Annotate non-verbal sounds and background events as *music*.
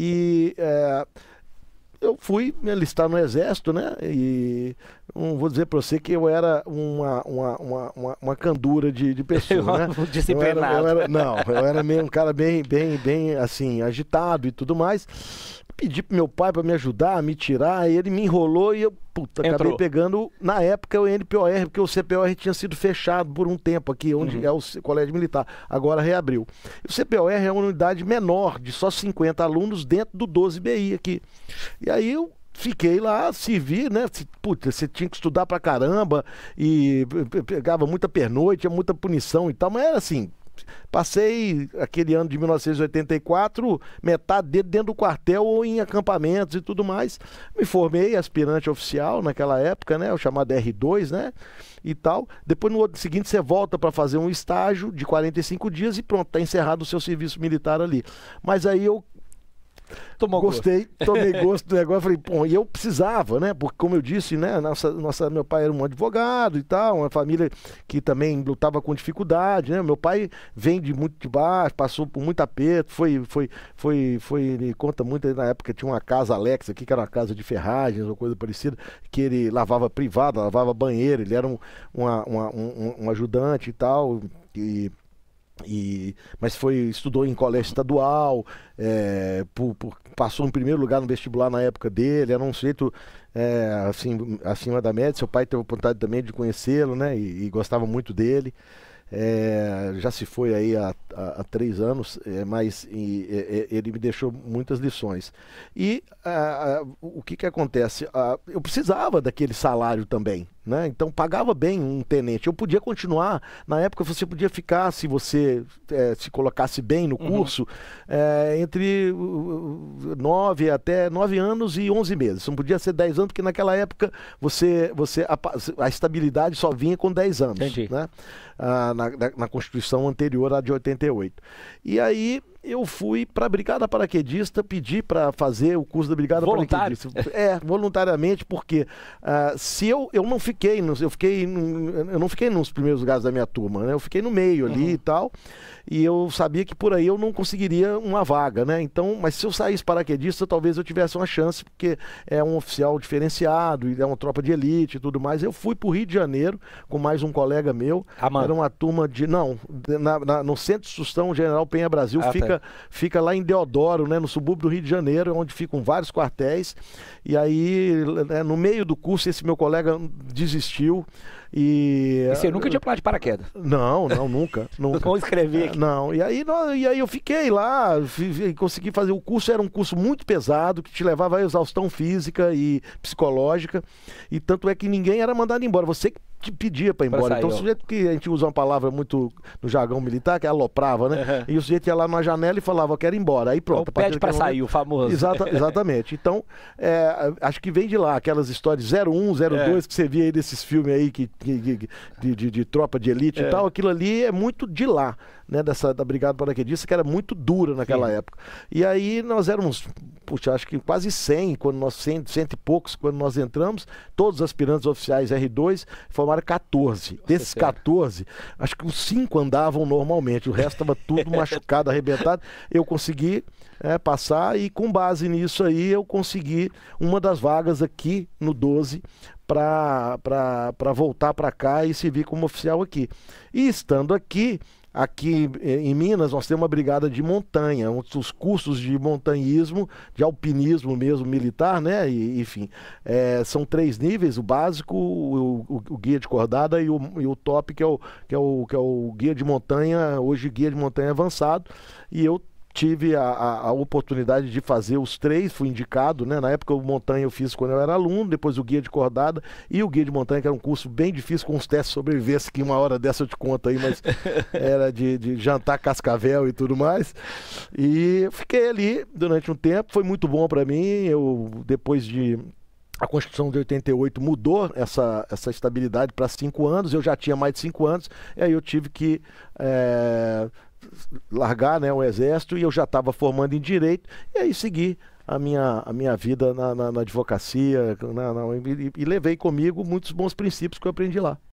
E é, eu fui me alistar no exército, né? E não vou dizer para você que eu era uma, uma, uma, uma, uma candura de, de pessoa, *laughs* né? Disciplinado. Eu era, eu era, não, eu era meio um cara bem, bem, bem assim, agitado e tudo mais pedi pro meu pai para me ajudar, me tirar, e ele me enrolou e eu, puta, Entrou. acabei pegando, na época, o NPOR, porque o CPOR tinha sido fechado por um tempo aqui, onde uhum. é o Colégio Militar, agora reabriu. O CPOR é uma unidade menor, de só 50 alunos, dentro do 12BI aqui. E aí eu fiquei lá, servi, né? Puta, você tinha que estudar pra caramba e pegava muita pernoite, muita punição e tal, mas era assim, passei aquele ano de 1984, metade dele dentro do quartel ou em acampamentos e tudo mais. Me formei aspirante oficial naquela época, né? O chamado R2, né? E tal. Depois no ano seguinte você volta para fazer um estágio de 45 dias e pronto, tá encerrado o seu serviço militar ali. Mas aí eu Tomou Gostei, gosto. tomei gosto do negócio. Falei, pô, e eu precisava, né? Porque, como eu disse, né? Nossa, nossa, meu pai era um advogado e tal, uma família que também lutava com dificuldade, né? Meu pai vem de muito de baixo, passou por muito aperto, foi, foi, foi, foi. Ele conta muito, na época tinha uma casa Alex aqui, que era uma casa de ferragens ou coisa parecida, que ele lavava privado lavava banheiro, ele era um, uma, uma um, um ajudante e tal. E e, mas foi estudou em colégio estadual, é, por, por, passou em primeiro lugar no vestibular na época dele, era um sujeito é, assim, acima da média. Seu pai teve vontade também de conhecê-lo né, e, e, gostava muito dele. É, já se foi aí há há, há três anos, é, mas e, é, é, ele me deixou muitas lições. E a, a, o que, que acontece? A, eu precisava daquele salário também. Né? Então pagava bem um tenente. Eu podia continuar. Na época você podia ficar, se você é, se colocasse bem no uhum. curso, uhum. é, entre uh, uh, nove até nove anos e onze meses. Não podia ser dez anos, porque naquela época você, você a, a estabilidade só vinha com dez anos. Né? Ah, na, na, Constituição anterior à de 88. 78. E aí eu fui para a Brigada Paraquedista pedir para fazer o curso da Brigada Voluntário. Paraquedista. É, voluntariamente, porque uh, se eu, eu não fiquei, nos, eu fiquei eu não fiquei nos primeiros lugares da minha turma, né? Eu fiquei no meio ali uhum. e tal. E eu sabia que por aí eu não conseguiria uma vaga, né? Então, mas se eu saísse paraquedista, talvez eu tivesse uma chance, porque é um oficial diferenciado, é uma tropa de elite e tudo mais. Eu fui para o Rio de Janeiro com mais um colega meu. Era uma turma de. Não, na, na, no Centro de Sustão General Penha Brasil ah, fica. Tá fica, lá em Deodoro, né, no subúrbio do Rio de Janeiro, onde ficam vários quartéis. E aí, né, no meio do curso, esse meu colega desistiu. E, e você nunca tinha pulado de paraquedas? Não, não, nunca. *laughs* nunca. Vamos escrever aqui. Não, e aí, e aí eu fiquei lá, consegui fazer. O curso era um curso muito pesado, que te levava à exaustão física e psicológica. E tanto é que ninguém era mandado embora. Você que te pedia para ir embora. então, o sujeito que a gente usa uma palavra muito no jargão militar, que é aloprava, né? Uhum. E o sujeito ia lá na janela e falava, quero ir embora. Aí pronto. Ou pede para sair, o famoso. Exata, *laughs* exatamente. então, é, acho que vem de lá aquelas histórias 01, 02 é. que você via aí desses filmes aí que, que, que de, de, de, tropa de elite é. e tal. Aquilo ali é muito de lá, né? Dessa, da Brigada Paraquedista, que era muito dura naquela Sim. época. E aí nós éramos puxa, acho que quase 100, quando nós, 100, cento e poucos, quando nós entramos, todos os aspirantes oficiais R2 formaram 14. Nossa, Desses sério? 14, acho que os 5 andavam normalmente, o resto estava tudo *laughs* machucado, arrebentado. Eu consegui é, passar e com base nisso aí eu consegui uma das vagas aqui no 12 para voltar para cá e servir como oficial aqui. E estando aqui, Aqui eh, em Minas nós temos uma brigada de montanha, os cursos de montanhismo, de alpinismo mesmo militar, né? E, enfim, é, são três níveis: o básico, o, o, o guia de cordada e o, e o, top, que é o, que, é o, que é o guia de montanha, hoje guia de montanha avançado. E eu tive a, a, a, oportunidade de fazer os três, fui indicado, né? Na época o montanha eu fiz quando eu era aluno, depois o guia de cordada e o guia de montanha, que era um curso bem difícil com os testes sobrevivência, que uma hora dessa eu te conto aí, mas *laughs* era de, de, jantar cascavel e tudo mais. E fiquei ali durante um tempo, foi muito bom para mim. Eu depois de a Constituição de 88 mudou essa, essa estabilidade para cinco anos, eu já tinha mais de cinco anos, e aí eu tive que é, largar né, o exército e eu já estava formando em direito e aí segui a minha, a minha vida na, na, na advocacia na, na, e, e levei comigo muitos bons princípios que eu aprendi lá.